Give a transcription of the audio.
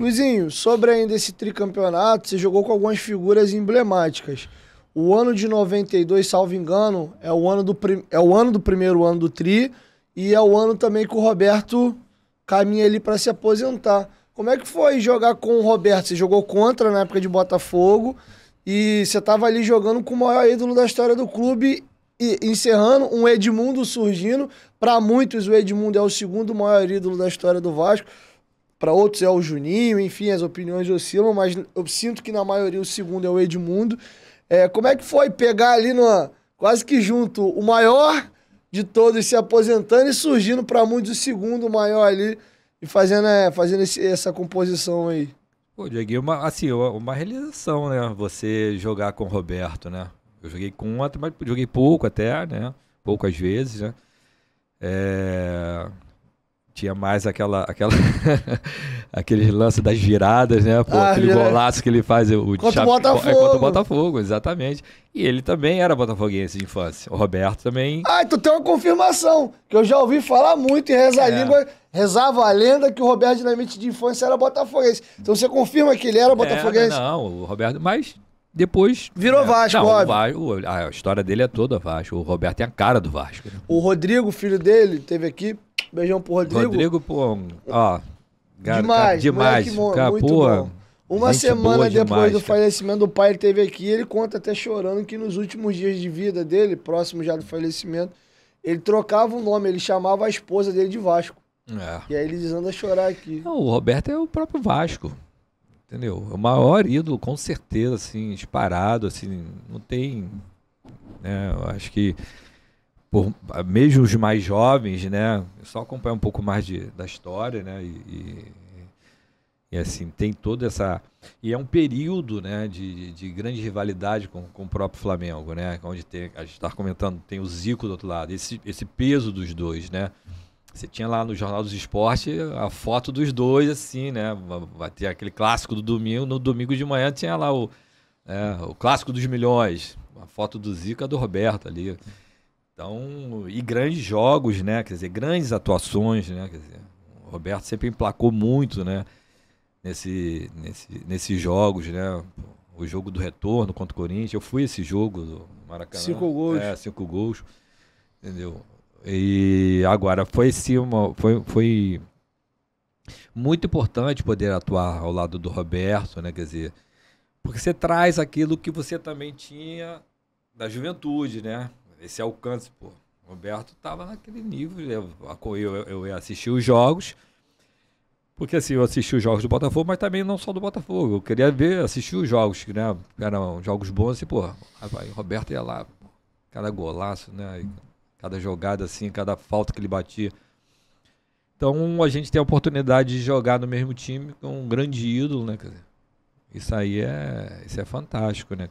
Luizinho, sobre ainda esse tricampeonato, você jogou com algumas figuras emblemáticas. O ano de 92, salvo engano, é o ano do, é o ano do primeiro ano do Tri e é o ano também que o Roberto caminha ali para se aposentar. Como é que foi jogar com o Roberto? Você jogou contra na época de Botafogo e você estava ali jogando com o maior ídolo da história do clube e encerrando um Edmundo surgindo. Para muitos, o Edmundo é o segundo maior ídolo da história do Vasco para outros é o Juninho, enfim, as opiniões oscilam, mas eu sinto que na maioria o segundo é o Edmundo. É, como é que foi pegar ali no quase que junto o maior de todos se aposentando e surgindo para muitos o segundo maior ali e fazendo, é, fazendo esse, essa composição aí? Pô, Diego, uma, assim, uma realização, né? Você jogar com o Roberto, né? Eu joguei contra, mas joguei pouco até, né? Poucas vezes, né? É, tinha mais aquela, aquela aqueles lances das giradas, né? Pô, ah, aquele golaço que ele faz. O contra o Botafogo. É contra o Botafogo, exatamente. E ele também era botafoguense de infância. O Roberto também. Ah, então tem uma confirmação, que eu já ouvi falar muito e reza é. a língua, rezava a lenda que o Roberto Dinamite de infância era botafoguense. Então você confirma que ele era é, botafoguense? É, não, o Roberto, mas depois. Virou é, Vasco, não, óbvio. O Vasco, a história dele é toda Vasco. O Roberto tem é a cara do Vasco. Né? O Rodrigo, filho dele, teve aqui. Beijão pro Rodrigo. Rodrigo, pô, ó. Gar... Demais, demais. Moleque, cara, muito porra, bom. Uma semana depois demais, do falecimento do pai, ele teve aqui. Ele conta até chorando que nos últimos dias de vida dele, próximo já do falecimento, ele trocava o nome, ele chamava a esposa dele de Vasco. É. E aí eles andam a chorar aqui. Não, o Roberto é o próprio Vasco. Entendeu? É o maior ídolo, com certeza, assim, disparado, assim, não tem. Né, eu acho que por, mesmo os mais jovens, né? Só acompanhar um pouco mais de, da história, né? E, e, e, assim, tem toda essa. E é um período né, de, de grande rivalidade com, com o próprio Flamengo, né? Onde tem, a gente estava comentando, tem o Zico do outro lado, esse, esse peso dos dois, né? Você tinha lá no Jornal dos Esportes a foto dos dois, assim, né? Vai ter aquele clássico do domingo. No domingo de manhã tinha lá o, é, o clássico dos milhões, a foto do Zico e do Roberto ali. Então, e grandes jogos, né? Quer dizer, grandes atuações, né? Quer dizer, o Roberto sempre emplacou muito, né? Nesse, nesse, nesses jogos, né? O jogo do retorno contra o Corinthians. Eu fui esse jogo do Maracanã. Cinco gols. É, cinco gols. Entendeu? E agora, foi sim uma. Foi, foi muito importante poder atuar ao lado do Roberto, né? Quer dizer, porque você traz aquilo que você também tinha da juventude, né? esse alcance, é pô. O Roberto tava naquele nível. Eu, eu, eu ia assistir os jogos. Porque assim, eu assisti os jogos do Botafogo, mas também não só do Botafogo. Eu queria ver, assistir os jogos, que né, eram jogos bons, assim, pô, aí o Roberto ia lá, cada golaço, né? Cada jogada, assim, cada falta que ele batia. Então a gente tem a oportunidade de jogar no mesmo time com um grande ídolo, né? Dizer, isso aí é, isso é fantástico, né?